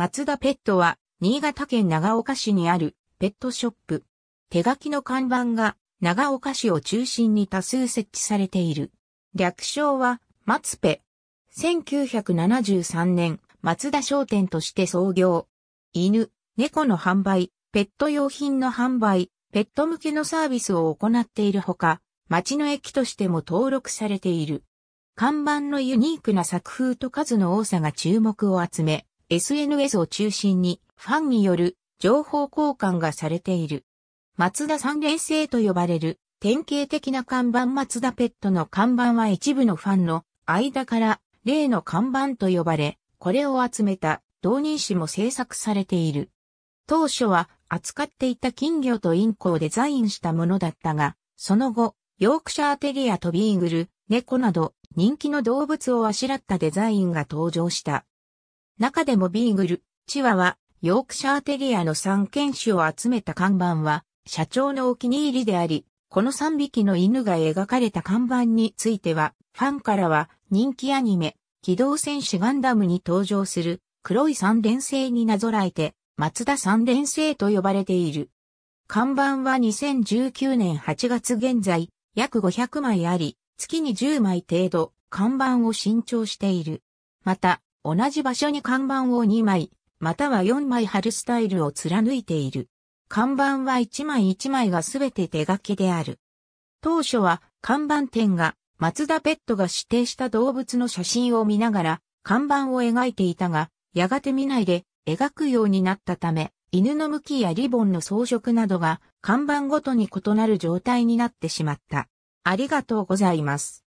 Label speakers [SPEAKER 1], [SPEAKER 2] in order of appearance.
[SPEAKER 1] 松田ペットは、新潟県長岡市にあるペットショップ。手書きの看板が長岡市を中心に多数設置されている。略称は、松ペ。1973年、松田商店として創業。犬、猫の販売、ペット用品の販売、ペット向けのサービスを行っているほか、町の駅としても登録されている。看板のユニークな作風と数の多さが注目を集め、SNS を中心にファンによる情報交換がされている。松田三連星と呼ばれる典型的な看板松田ペットの看板は一部のファンの間から例の看板と呼ばれ、これを集めた同人誌も制作されている。当初は扱っていた金魚とインコをデザインしたものだったが、その後、ヨークシャーテリアとビーグル、猫など人気の動物をあしらったデザインが登場した。中でもビーグル、チワワ、ヨークシャーテリアの3犬種を集めた看板は、社長のお気に入りであり、この3匹の犬が描かれた看板については、ファンからは人気アニメ、機動戦士ガンダムに登場する黒い三連星になぞらえて、松田三連星と呼ばれている。看板は2019年8月現在、約500枚あり、月に10枚程度、看板を新調している。また、同じ場所に看板を2枚、または4枚貼るスタイルを貫いている。看板は1枚1枚がすべて手書きである。当初は看板店が松田ペットが指定した動物の写真を見ながら看板を描いていたが、やがて見ないで描くようになったため、犬の向きやリボンの装飾などが看板ごとに異なる状態になってしまった。ありがとうございます。